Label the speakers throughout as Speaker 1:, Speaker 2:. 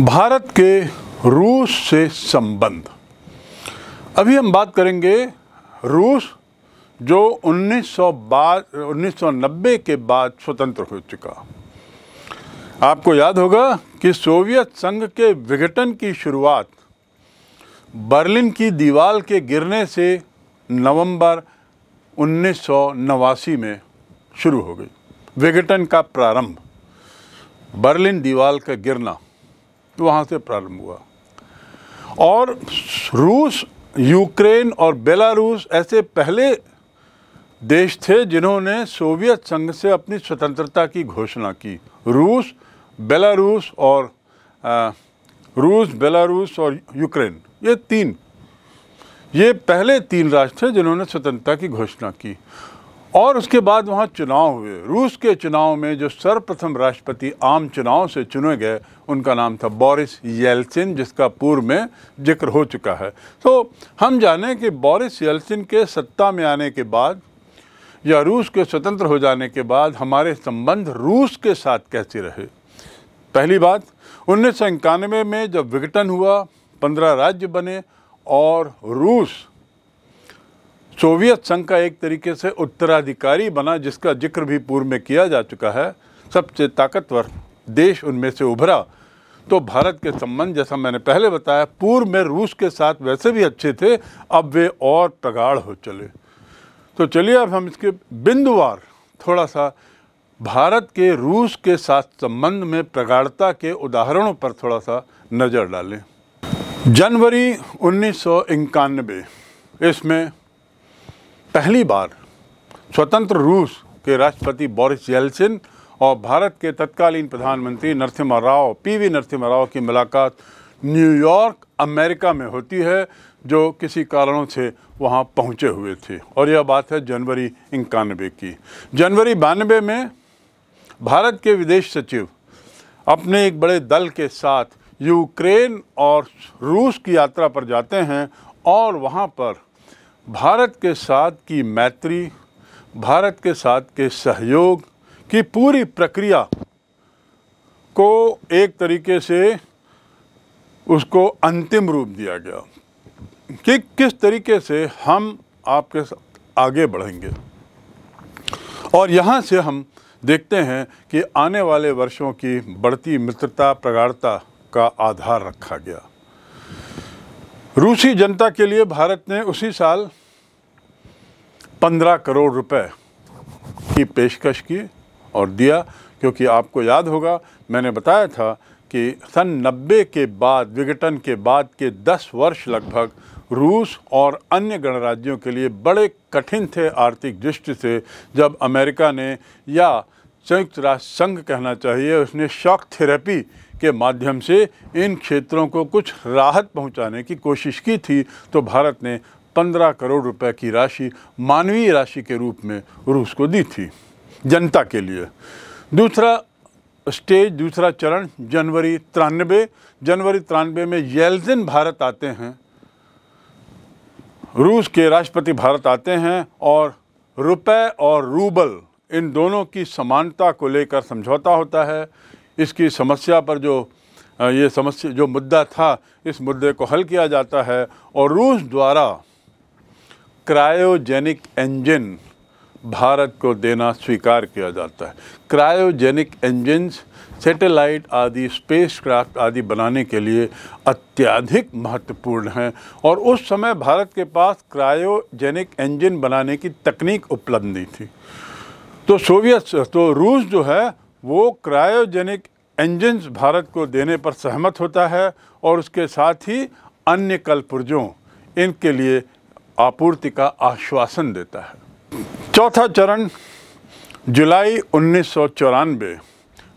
Speaker 1: भारत के रूस से संबंध अभी हम बात करेंगे रूस जो 1990 के बाद स्वतंत्र हो चुका आपको याद होगा कि सोवियत संघ के विघटन की शुरुआत बर्लिन की दीवार के गिरने से नवंबर उन्नीस में शुरू हो गई विघटन का प्रारंभ बर्लिन दीवार का गिरना तो वहाँ से प्रारंभ हुआ और रूस यूक्रेन और बेलारूस ऐसे पहले देश थे जिन्होंने सोवियत संघ से अपनी स्वतंत्रता की घोषणा की रूस बेलारूस और आ, रूस बेलारूस और यूक्रेन ये तीन ये पहले तीन राष्ट्र थे जिन्होंने स्वतंत्रता की घोषणा की और उसके बाद वहाँ चुनाव हुए रूस के चुनाव में जो सर्वप्रथम राष्ट्रपति आम चुनाव से चुने गए उनका नाम था बोरिस येल्सिन जिसका पूर्व में जिक्र हो चुका है तो हम जाने कि बोरिस येल्सिन के सत्ता में आने के बाद या रूस के स्वतंत्र हो जाने के बाद हमारे संबंध रूस के साथ कैसे रहे पहली बात उन्नीस में जब विघटन हुआ पंद्रह राज्य बने और रूस सोवियत संघ का एक तरीके से उत्तराधिकारी बना जिसका जिक्र भी पूर्व में किया जा चुका है सबसे ताकतवर देश उनमें से उभरा तो भारत के संबंध जैसा मैंने पहले बताया पूर्व में रूस के साथ वैसे भी अच्छे थे अब वे और प्रगाढ़ हो चले तो चलिए अब हम इसके बिंदुवार थोड़ा सा भारत के रूस के साथ संबंध में प्रगाढ़ता के उदाहरणों पर थोड़ा सा नज़र डालें जनवरी उन्नीस इसमें पहली बार स्वतंत्र रूस के राष्ट्रपति बोरिस जेलसिन और भारत के तत्कालीन प्रधानमंत्री नरसिम्हा राव पीवी नरसिम्हा राव की मुलाकात न्यूयॉर्क अमेरिका में होती है जो किसी कारणों से वहाँ पहुँचे हुए थे और यह बात है जनवरी इक्यानवे की जनवरी बानवे में भारत के विदेश सचिव अपने एक बड़े दल के साथ यूक्रेन और रूस की यात्रा पर जाते हैं और वहाँ पर भारत के साथ की मैत्री भारत के साथ के सहयोग की पूरी प्रक्रिया को एक तरीके से उसको अंतिम रूप दिया गया कि किस तरीके से हम आपके साथ आगे बढ़ेंगे और यहाँ से हम देखते हैं कि आने वाले वर्षों की बढ़ती मित्रता प्रगाढ़ता का आधार रखा गया रूसी जनता के लिए भारत ने उसी साल 15 करोड़ रुपए की पेशकश की और दिया क्योंकि आपको याद होगा मैंने बताया था कि सन नब्बे के बाद विघटन के बाद के 10 वर्ष लगभग रूस और अन्य गणराज्यों के लिए बड़े कठिन थे आर्थिक दृष्टि से जब अमेरिका ने या संयुक्त राष्ट्र संघ कहना चाहिए उसने शॉक थेरेपी के माध्यम से इन क्षेत्रों को कुछ राहत पहुंचाने की कोशिश की थी तो भारत ने 15 करोड़ रुपए की राशि मानवीय राशि के रूप में रूस को दी थी जनता के लिए दूसरा स्टेज दूसरा चरण जनवरी तिरानबे जनवरी तिरानबे में येल्जिन भारत आते हैं रूस के राष्ट्रपति भारत आते हैं और रुपए और रूबल इन दोनों की समानता को लेकर समझौता होता है इसकी समस्या पर जो ये समस्या जो मुद्दा था इस मुद्दे को हल किया जाता है और रूस द्वारा क्रायोजेनिक इंजन भारत को देना स्वीकार किया जाता है क्रायोजेनिक इंजन सैटेलाइट आदि स्पेसक्राफ्ट आदि बनाने के लिए अत्यधिक महत्वपूर्ण हैं और उस समय भारत के पास क्रायोजेनिक इंजन बनाने की तकनीक उपलब्ध नहीं थी तो सोवियत तो रूस जो है वो क्रायोजेनिक इंजन्स भारत को देने पर सहमत होता है और उसके साथ ही अन्य कल पुर्जों इनके लिए आपूर्ति का आश्वासन देता है चौथा चरण जुलाई उन्नीस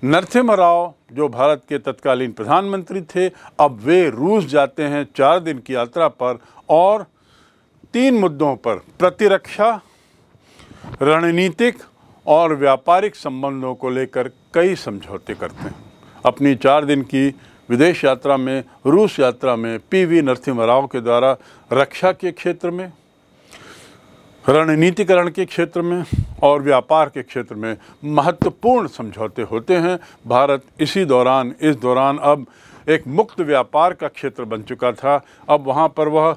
Speaker 1: नरसिम्हा राव जो भारत के तत्कालीन प्रधानमंत्री थे अब वे रूस जाते हैं चार दिन की यात्रा पर और तीन मुद्दों पर प्रतिरक्षा रणनीतिक और व्यापारिक संबंधों को लेकर कई समझौते करते हैं अपनी चार दिन की विदेश यात्रा में रूस यात्रा में पीवी नरसिम्हा राव के द्वारा रक्षा के क्षेत्र में रणनीतिकरण के क्षेत्र में और व्यापार के क्षेत्र में महत्वपूर्ण समझौते होते हैं भारत इसी दौरान इस दौरान अब एक मुक्त व्यापार का क्षेत्र बन चुका था अब वहाँ पर वह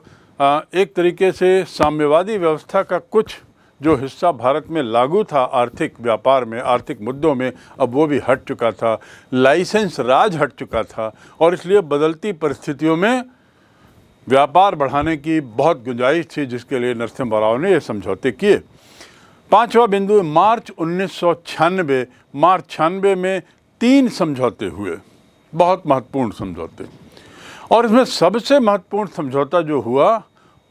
Speaker 1: एक तरीके से साम्यवादी व्यवस्था का कुछ जो हिस्सा भारत में लागू था आर्थिक व्यापार में आर्थिक मुद्दों में अब वो भी हट चुका था लाइसेंस राज हट चुका था और इसलिए बदलती परिस्थितियों में व्यापार बढ़ाने की बहुत गुंजाइश थी जिसके लिए नरसिंह राव ने ये समझौते किए पांचवा बिंदु मार्च उन्नीस मार्च छियानवे में तीन समझौते हुए बहुत महत्वपूर्ण समझौते और इसमें सबसे महत्वपूर्ण समझौता जो हुआ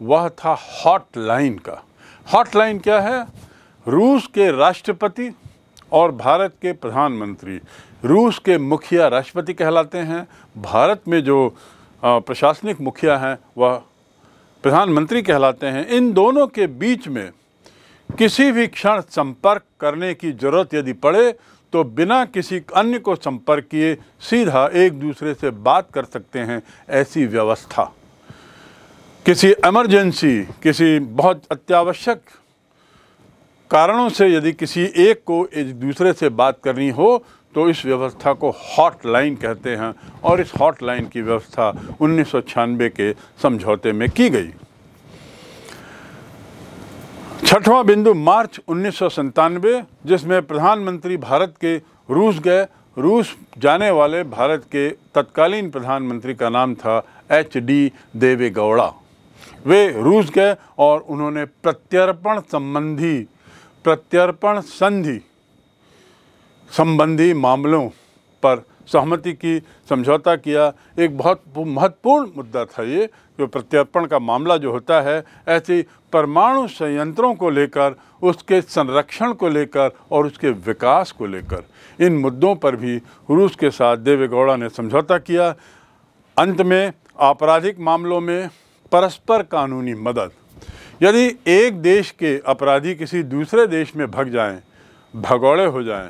Speaker 1: वह था हॉट लाइन का हॉटलाइन क्या है रूस के राष्ट्रपति और भारत के प्रधानमंत्री रूस के मुखिया राष्ट्रपति कहलाते हैं भारत में जो प्रशासनिक मुखिया हैं वह प्रधानमंत्री कहलाते हैं इन दोनों के बीच में किसी भी क्षण संपर्क करने की ज़रूरत यदि पड़े तो बिना किसी अन्य को संपर्क किए सीधा एक दूसरे से बात कर सकते हैं ऐसी व्यवस्था किसी एमरजेंसी किसी बहुत अत्यावश्यक कारणों से यदि किसी एक को एक दूसरे से बात करनी हो तो इस व्यवस्था को हॉटलाइन कहते हैं और इस हॉटलाइन की व्यवस्था उन्नीस के समझौते में की गई छठवां बिंदु मार्च उन्नीस जिसमें प्रधानमंत्री भारत के रूस गए रूस जाने वाले भारत के तत्कालीन प्रधानमंत्री का नाम था एच डी देवे गौड़ा वे रूस गए और उन्होंने प्रत्यर्पण संबंधी प्रत्यर्पण संधि संबंधी मामलों पर सहमति की समझौता किया एक बहुत महत्वपूर्ण मुद्दा था ये जो प्रत्यर्पण का मामला जो होता है ऐसे परमाणु संयंत्रों को लेकर उसके संरक्षण को लेकर और उसके विकास को लेकर इन मुद्दों पर भी रूस के साथ देवेगौड़ा ने समझौता किया अंत में आपराधिक मामलों में परस्पर कानूनी मदद यदि एक देश के अपराधी किसी दूसरे देश में भग जाएं, भगौड़े हो जाएं,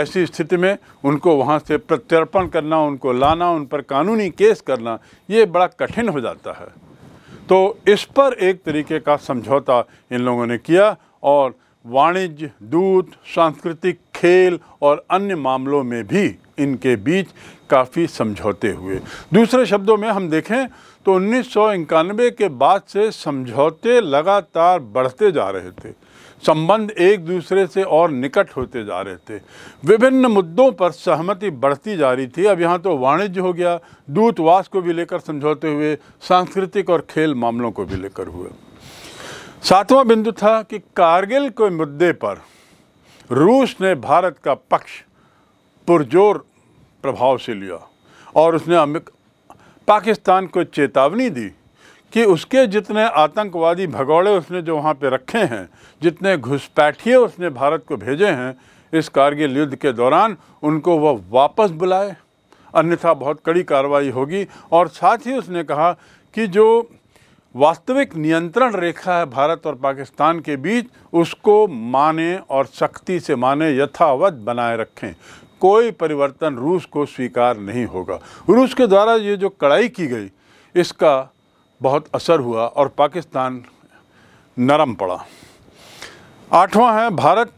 Speaker 1: ऐसी स्थिति में उनको वहाँ से प्रत्यर्पण करना उनको लाना उन पर कानूनी केस करना ये बड़ा कठिन हो जाता है तो इस पर एक तरीके का समझौता इन लोगों ने किया और वाणिज्य दूत सांस्कृतिक खेल और अन्य मामलों में भी इनके बीच काफ़ी समझौते हुए दूसरे शब्दों में हम देखें तो उन्नीस के बाद से समझौते लगातार बढ़ते जा रहे थे संबंध एक दूसरे से और निकट होते जा रहे थे विभिन्न मुद्दों पर सहमति बढ़ती जा रही थी अब यहाँ तो वाणिज्य हो गया दूतवास को भी लेकर समझौते हुए सांस्कृतिक और खेल मामलों को भी लेकर हुए सातवां बिंदु था कि कारगिल के मुद्दे पर रूस ने भारत का पक्ष पुरजोर प्रभाव से लिया और उसने पाकिस्तान को चेतावनी दी कि उसके जितने आतंकवादी भगौड़े उसने जो वहाँ पे रखे हैं जितने घुसपैठिए उसने भारत को भेजे हैं इस कारगिल युद्ध के दौरान उनको वह वापस बुलाए अन्यथा बहुत कड़ी कार्रवाई होगी और साथ ही उसने कहा कि जो वास्तविक नियंत्रण रेखा है भारत और पाकिस्तान के बीच उसको माने और सख्ती से माने यथावत बनाए रखें कोई परिवर्तन रूस को स्वीकार नहीं होगा रूस के द्वारा ये जो कड़ाई की गई इसका बहुत असर हुआ और पाकिस्तान नरम पड़ा आठवां है भारत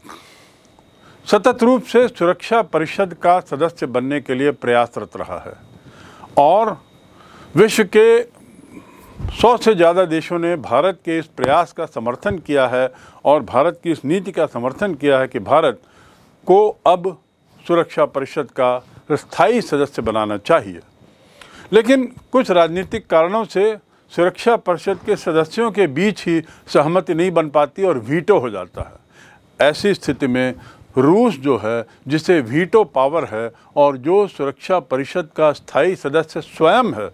Speaker 1: सतत रूप से सुरक्षा परिषद का सदस्य बनने के लिए प्रयासरत रहा है और विश्व के सौ से ज़्यादा देशों ने भारत के इस प्रयास का समर्थन किया है और भारत की इस नीति का समर्थन किया है कि भारत को अब सुरक्षा परिषद का स्थायी सदस्य बनाना चाहिए लेकिन कुछ राजनीतिक कारणों से सुरक्षा परिषद के सदस्यों के बीच ही सहमति नहीं बन पाती और वीटो हो जाता है ऐसी स्थिति में रूस जो है जिसे वीटो पावर है और जो सुरक्षा परिषद का स्थायी सदस्य स्वयं है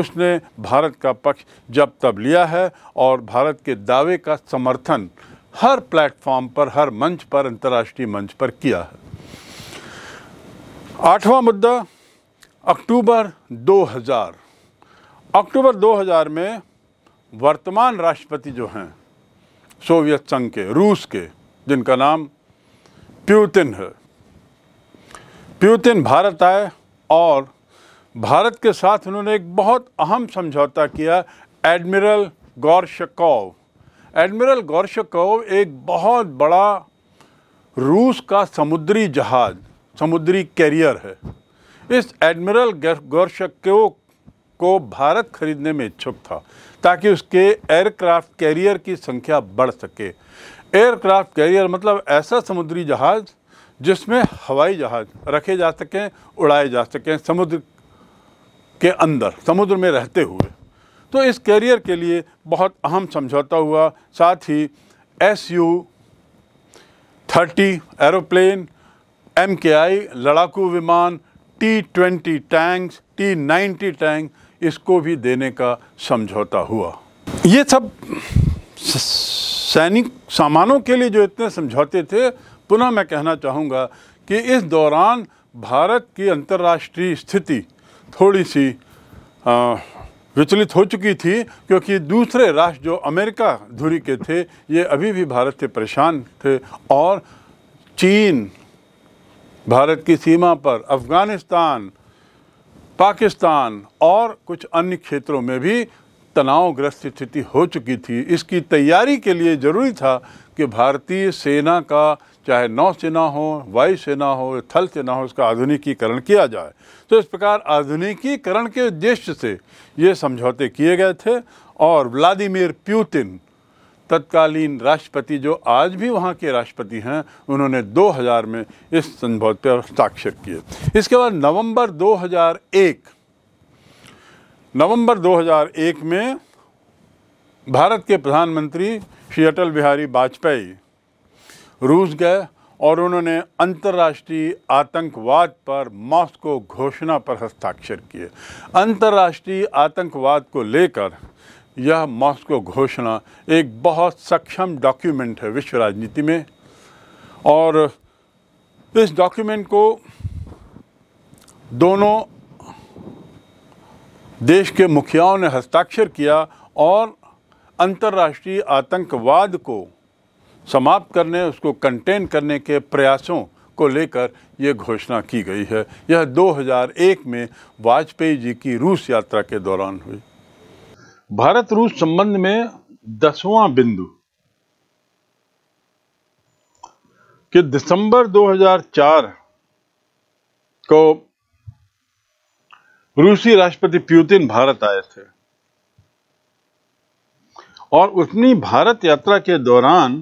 Speaker 1: उसने भारत का पक्ष जब तब लिया है और भारत के दावे का समर्थन हर प्लेटफॉर्म पर हर मंच पर अंतर्राष्ट्रीय मंच पर किया है आठवां मुद्दा अक्टूबर 2000 अक्टूबर 2000 में वर्तमान राष्ट्रपति जो हैं सोवियत संघ के रूस के जिनका नाम प्यूतिन है प्यूतिन भारत आए और भारत के साथ उन्होंने एक बहुत अहम समझौता किया एडमिरल गौरशकोव एडमिरल गौरशकोव एक बहुत बड़ा रूस का समुद्री जहाज़ समुद्री कैरियर है इस एडमिरल गौरशक्यो को भारत खरीदने में इच्छुक था ताकि उसके एयरक्राफ्ट कैरियर की संख्या बढ़ सके एयरक्राफ्ट कैरियर मतलब ऐसा समुद्री जहाज़ जिसमें हवाई जहाज़ रखे जा सकें उड़ाए जा सकें समुद्र के अंदर समुद्र में रहते हुए तो इस कैरियर के लिए बहुत अहम समझौता हुआ साथ ही S U thirty aeroplane M K I लड़ाकू विमान T twenty tanks T ninety tank इसको भी देने का समझौता हुआ ये सब सैनिक सामानों के लिए जो इतने समझौते थे पुनः मैं कहना चाहूँगा कि इस दौरान भारत की अंतर्राष्ट्रीय स्थिति थोड़ी सी आ, विचलित हो चुकी थी क्योंकि दूसरे राष्ट्र जो अमेरिका धुरी के थे ये अभी भी भारत से परेशान थे और चीन भारत की सीमा पर अफ़गानिस्तान पाकिस्तान और कुछ अन्य क्षेत्रों में भी तनावग्रस्त स्थिति हो चुकी थी इसकी तैयारी के लिए ज़रूरी था कि भारतीय सेना का चाहे नौसेना हो वायुसेना हो थल सेना हो उसका आधुनिकीकरण किया जाए तो इस प्रकार आधुनिकीकरण के उद्देश्य से ये समझौते किए गए थे और व्लादिमीर प्यूतिन तत्कालीन राष्ट्रपति जो आज भी वहाँ के राष्ट्रपति हैं उन्होंने 2000 में इस समझौते पर हस्ताक्षर किए इसके बाद नवंबर 2001 नवंबर 2001 में भारत के प्रधानमंत्री श्री अटल बिहारी वाजपेयी रूस गए और उन्होंने अंतर्राष्ट्रीय आतंकवाद पर मॉस्को घोषणा पर हस्ताक्षर किए अंतर्राष्ट्रीय आतंकवाद को लेकर यह मॉस्को घोषणा एक बहुत सक्षम डॉक्यूमेंट है विश्व राजनीति में और इस डॉक्यूमेंट को दोनों देश के मुखियाओं ने हस्ताक्षर किया और अंतर्राष्ट्रीय आतंकवाद को समाप्त करने उसको कंटेन करने के प्रयासों को लेकर ये घोषणा की गई है यह 2001 में वाजपेयी जी की रूस यात्रा के दौरान हुई भारत रूस संबंध में दसवां बिंदु कि दिसंबर 2004 को रूसी राष्ट्रपति प्यूतिन भारत आए थे और उतनी भारत यात्रा के दौरान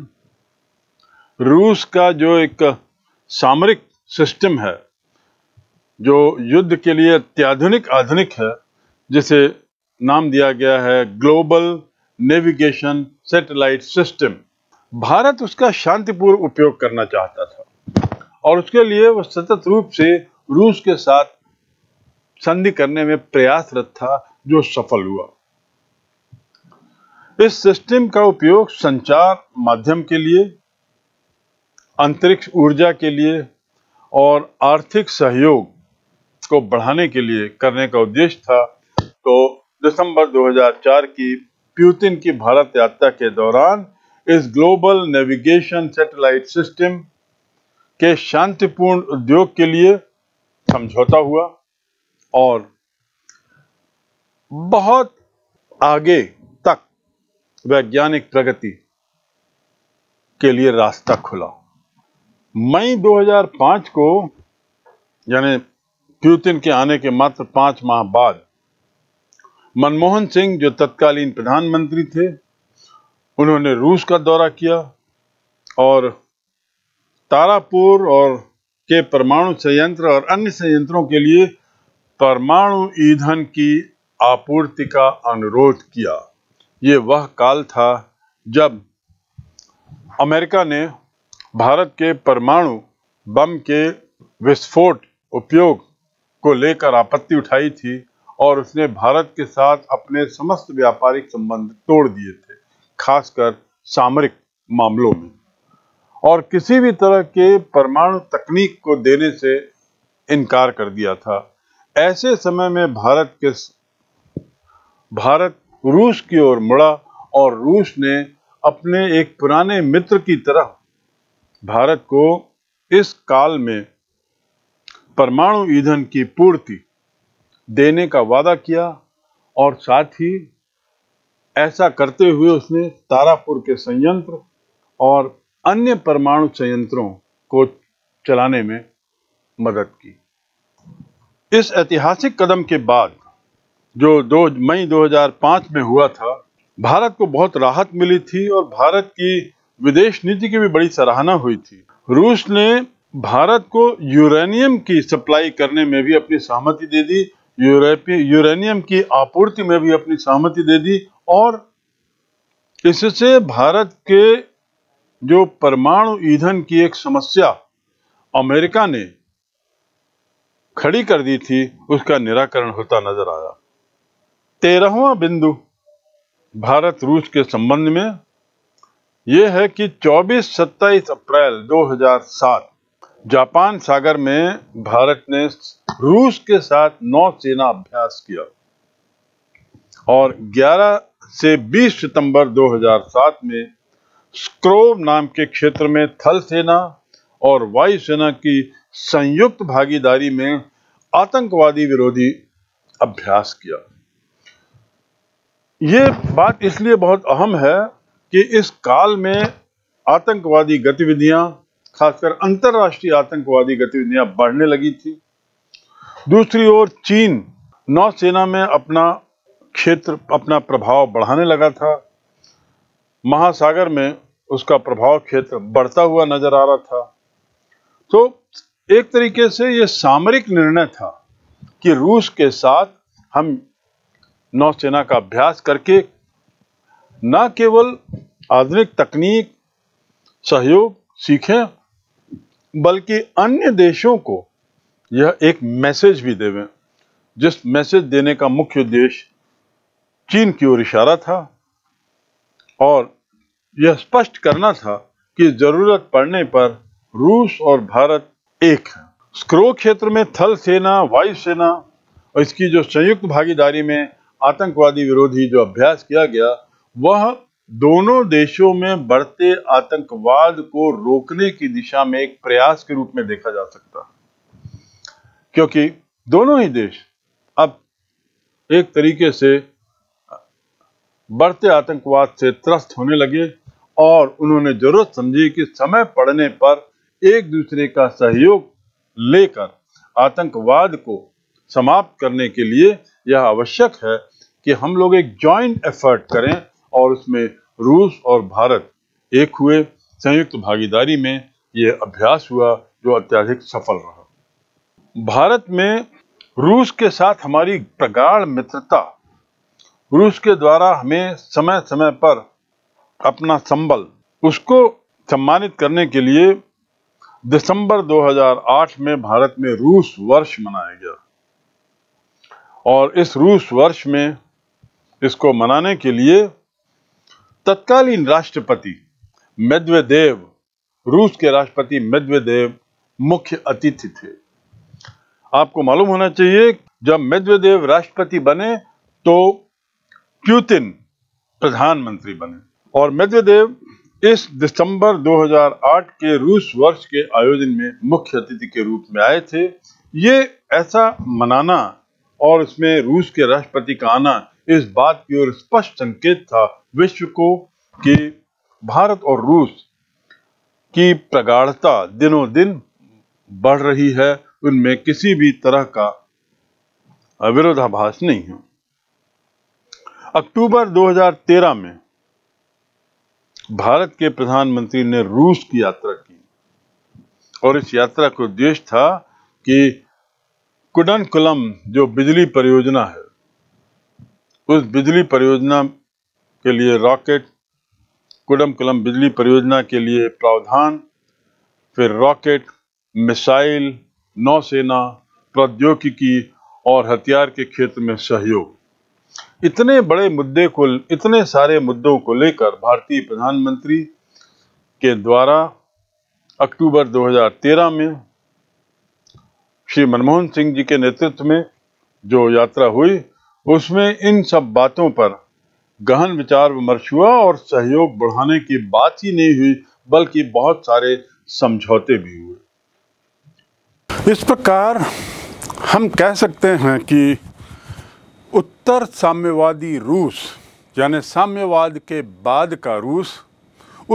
Speaker 1: रूस का जो एक सामरिक सिस्टम है जो युद्ध के लिए अत्याधुनिक आधुनिक है जिसे नाम दिया गया है global navigation satellite system Bharat उसका शांतिपूर्ण उपयोग करना चाहता था और उसके लिए वह सतत रूप से रूस के साथ संधि करने में प्रयासरत था जो सफल हुआ इस सिस्टम का उपयोग संचार माध्यम के लिए अंतरिक्ष ऊर्जा के लिए और आर्थिक सहयोग को बढ़ाने के लिए करने का उद्देश्य था तो दिसंबर 2004 की प्यूतिन की भारत यात्रा के दौरान इस ग्लोबल नेविगेशन सैटेलाइट सिस्टम के शांतिपूर्ण उद्योग के लिए समझौता हुआ और बहुत आगे तक वैज्ञानिक प्रगति के लिए रास्ता खुला मई 2005 को यानी प्यूतिन के आने के मात्र पांच माह बाद मनमोहन सिंह जो तत्कालीन प्रधानमंत्री थे उन्होंने रूस का दौरा किया और तारापुर और के परमाणु संयंत्र और अन्य संयंत्रों के लिए परमाणु ईंधन की आपूर्ति का अनुरोध किया ये वह काल था जब अमेरिका ने भारत के परमाणु बम के विस्फोट उपयोग को लेकर आपत्ति उठाई थी और उसने भारत के साथ अपने समस्त व्यापारिक संबंध तोड़ दिए थे खासकर सामरिक मामलों में और किसी भी तरह के परमाणु तकनीक को देने से इनकार कर दिया था ऐसे समय में भारत के भारत रूस की ओर मुड़ा और रूस ने अपने एक पुराने मित्र की तरह भारत को इस काल में परमाणु ईंधन की पूर्ति देने का वादा किया और साथ ही ऐसा करते हुए उसने तारापुर के संयंत्र और अन्य परमाणु संयंत्रों को चलाने में मदद की इस ऐतिहासिक कदम के बाद जो दो मई 2005 में हुआ था भारत को बहुत राहत मिली थी और भारत की विदेश नीति की भी बड़ी सराहना हुई थी रूस ने भारत को यूरेनियम की सप्लाई करने में भी अपनी सहमति दे दी यूरोपीय यूरेनियम की आपूर्ति में भी अपनी सहमति दे दी और इससे भारत के जो परमाणु ईंधन की एक समस्या अमेरिका ने खड़ी कर दी थी उसका निराकरण होता नजर आया तेरहवा बिंदु भारत रूस के संबंध में यह है कि 24 सत्ताईस अप्रैल 2007 जापान सागर में भारत ने रूस के साथ नौसेना अभ्यास किया और 11 से 20 सितंबर 2007 में स्क्रोव नाम के क्षेत्र में थल सेना और वायुसेना की संयुक्त भागीदारी में आतंकवादी विरोधी अभ्यास किया ये बात इसलिए बहुत अहम है कि इस काल में आतंकवादी गतिविधियां खासकर अंतर्राष्ट्रीय आतंकवादी गतिविधियां बढ़ने लगी थी दूसरी ओर चीन नौसेना में अपना क्षेत्र अपना प्रभाव बढ़ाने लगा था महासागर में उसका प्रभाव क्षेत्र बढ़ता हुआ नजर आ रहा था तो एक तरीके से ये सामरिक निर्णय था कि रूस के साथ हम नौसेना का अभ्यास करके न केवल आधुनिक तकनीक सहयोग सीखें बल्कि अन्य देशों को यह एक मैसेज भी देवे जिस मैसेज देने का मुख्य उद्देश्य चीन की ओर इशारा था और यह स्पष्ट करना था कि जरूरत पड़ने पर रूस और भारत एक है स्क्रो क्षेत्र में थल सेना वायुसेना और इसकी जो संयुक्त भागीदारी में आतंकवादी विरोधी जो अभ्यास किया गया वह दोनों देशों में बढ़ते आतंकवाद को रोकने की दिशा में एक प्रयास के रूप में देखा जा सकता क्योंकि दोनों ही देश अब एक तरीके से बढ़ते आतंकवाद से त्रस्त होने लगे और उन्होंने जरूरत समझी कि समय पड़ने पर एक दूसरे का सहयोग लेकर आतंकवाद को समाप्त करने के लिए यह आवश्यक है कि हम लोग एक जॉइंट एफर्ट करें और उसमें रूस और भारत एक हुए संयुक्त भागीदारी में ये अभ्यास हुआ जो अत्याधिक सफल रहा भारत में रूस के साथ हमारी प्रगाढ़ मित्रता रूस के द्वारा हमें समय समय पर अपना संबल उसको सम्मानित करने के लिए दिसंबर 2008 में भारत में रूस वर्ष मनाया गया और इस रूस वर्ष में इसको मनाने के लिए तत्कालीन राष्ट्रपति मेदवेदेव रूस के राष्ट्रपति मेदवेदेव मुख्य अतिथि थे आपको मालूम होना चाहिए जब मेदवेदेव राष्ट्रपति बने तो प्यूतिन प्रधानमंत्री बने और मेदवेदेव इस दिसंबर 2008 के रूस वर्ष के आयोजन में मुख्य अतिथि के रूप में आए थे ये ऐसा मनाना और इसमें रूस के राष्ट्रपति का आना इस बात की ओर स्पष्ट संकेत था विश्व को कि भारत और रूस की प्रगाढ़ता दिनों दिन बढ़ रही है उनमें किसी भी तरह का विरोधाभास नहीं है अक्टूबर 2013 में भारत के प्रधानमंत्री ने रूस की यात्रा की और इस यात्रा का उद्देश्य था कि कुडनकुलम जो बिजली परियोजना है उस बिजली परियोजना के लिए रॉकेट कुडम कलम बिजली परियोजना के लिए प्रावधान फिर रॉकेट मिसाइल नौसेना प्रौद्योगिकी और हथियार के क्षेत्र में सहयोग इतने बड़े मुद्दे को इतने सारे मुद्दों को लेकर भारतीय प्रधानमंत्री के द्वारा अक्टूबर 2013 में श्री मनमोहन सिंह जी के नेतृत्व में जो यात्रा हुई उसमें इन सब बातों पर गहन विचार विमर्श हुआ और सहयोग बढ़ाने की बात ही नहीं हुई बल्कि बहुत सारे समझौते भी हुए इस प्रकार हम कह सकते हैं कि उत्तर साम्यवादी रूस यानी साम्यवाद के बाद का रूस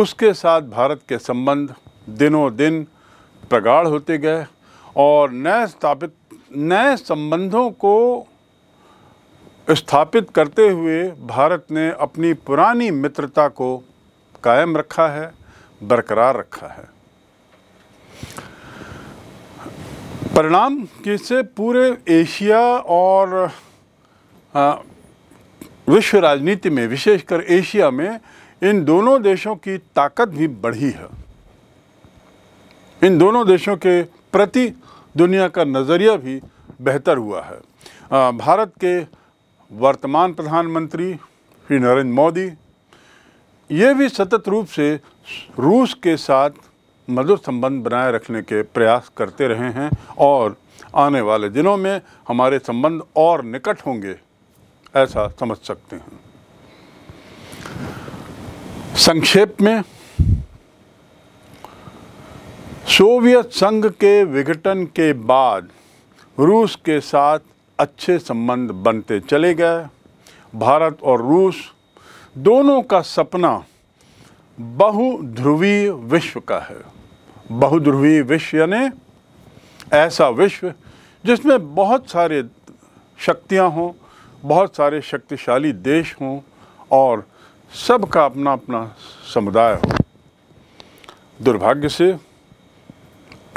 Speaker 1: उसके साथ भारत के संबंध दिनों दिन प्रगाढ़ होते गए और नए स्थापित नए संबंधों को स्थापित करते हुए भारत ने अपनी पुरानी मित्रता को कायम रखा है बरकरार रखा है परिणाम किसे पूरे एशिया और विश्व राजनीति में विशेषकर एशिया में इन दोनों देशों की ताकत भी बढ़ी है इन दोनों देशों के प्रति दुनिया का नज़रिया भी बेहतर हुआ है भारत के वर्तमान प्रधानमंत्री श्री नरेंद्र मोदी ये भी सतत रूप से रूस के साथ मधुर संबंध बनाए रखने के प्रयास करते रहे हैं और आने वाले दिनों में हमारे संबंध और निकट होंगे ऐसा समझ सकते हैं संक्षेप में सोवियत संघ के विघटन के बाद रूस के साथ अच्छे संबंध बनते चले गए भारत और रूस दोनों का सपना बहुध्रुवीय विश्व का है बहुध्रुवीय विश्व यानी ऐसा विश्व जिसमें बहुत सारे शक्तियां हों बहुत सारे शक्तिशाली देश हों और सबका अपना अपना समुदाय हो दुर्भाग्य से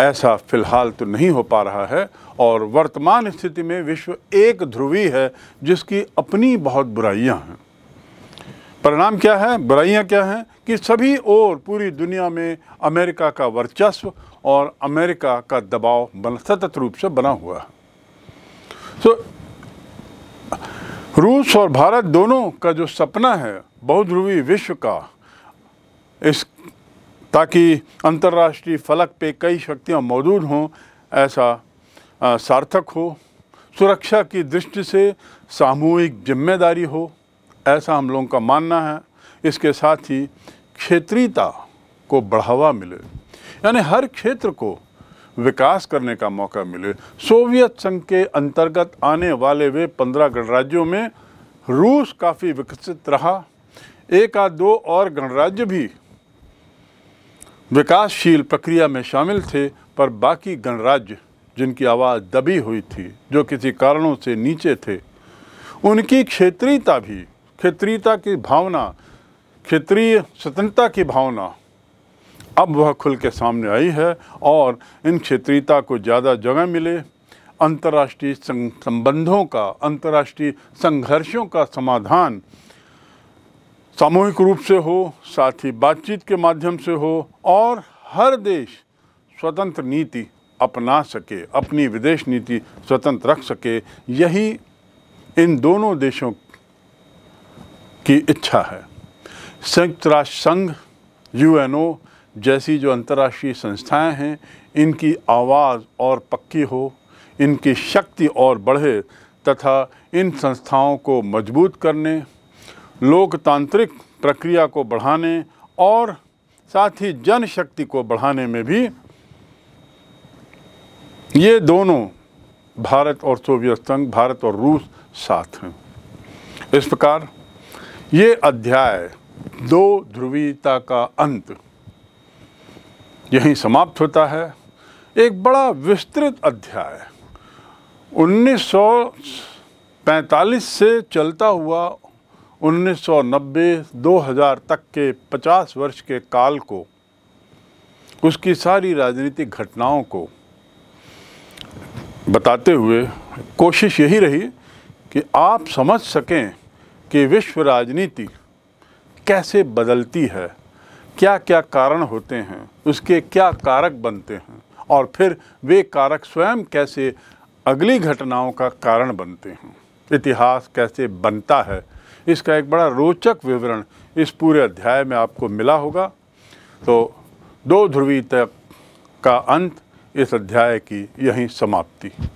Speaker 1: ऐसा फिलहाल तो नहीं हो पा रहा है और वर्तमान स्थिति में विश्व एक ध्रुवी है जिसकी अपनी बहुत बुराइयां हैं परिणाम क्या है बुराइयां क्या हैं कि सभी ओर पूरी दुनिया में अमेरिका का वर्चस्व और अमेरिका का दबाव बन सतत रूप से बना हुआ है तो रूस और भारत दोनों का जो सपना है बहुध्रुवी विश्व का इस ताकि अंतर्राष्ट्रीय फलक पे कई शक्तियां मौजूद हों ऐसा आ, सार्थक हो सुरक्षा की दृष्टि से सामूहिक जिम्मेदारी हो ऐसा हम लोगों का मानना है इसके साथ ही क्षेत्रीयता को बढ़ावा मिले यानी हर क्षेत्र को विकास करने का मौका मिले सोवियत संघ के अंतर्गत आने वाले वे पंद्रह गणराज्यों में रूस काफ़ी विकसित रहा एक आध दो और गणराज्य भी विकासशील प्रक्रिया में शामिल थे पर बाकी गणराज्य जिनकी आवाज़ दबी हुई थी जो किसी कारणों से नीचे थे उनकी क्षेत्रीयता भी क्षेत्रीयता की भावना क्षेत्रीय स्वतंत्रता की भावना अब वह खुल के सामने आई है और इन क्षेत्रीयता को ज़्यादा जगह मिले अंतर्राष्ट्रीय संबंधों का अंतर्राष्ट्रीय संघर्षों का समाधान सामूहिक रूप से हो साथ ही बातचीत के माध्यम से हो और हर देश स्वतंत्र नीति अपना सके अपनी विदेश नीति स्वतंत्र रख सके यही इन दोनों देशों की इच्छा है संयुक्त राष्ट्र संघ यूएनओ जैसी जो अंतर्राष्ट्रीय संस्थाएं हैं इनकी आवाज़ और पक्की हो इनकी शक्ति और बढ़े तथा इन संस्थाओं को मजबूत करने लोकतांत्रिक प्रक्रिया को बढ़ाने और साथ ही जन शक्ति को बढ़ाने में भी ये दोनों भारत और सोवियत संघ भारत और रूस साथ हैं इस प्रकार ये अध्याय दो ध्रुवीयता का अंत यहीं समाप्त होता है एक बड़ा विस्तृत अध्याय 1945 से चलता हुआ 1990-2000 तक के 50 वर्ष के काल को उसकी सारी राजनीतिक घटनाओं को बताते हुए कोशिश यही रही कि आप समझ सकें कि विश्व राजनीति कैसे बदलती है क्या क्या कारण होते हैं उसके क्या कारक बनते हैं और फिर वे कारक स्वयं कैसे अगली घटनाओं का कारण बनते हैं इतिहास कैसे बनता है इसका एक बड़ा रोचक विवरण इस पूरे अध्याय में आपको मिला होगा तो दो ध्रुवी तक का अंत इस अध्याय की यहीं समाप्ति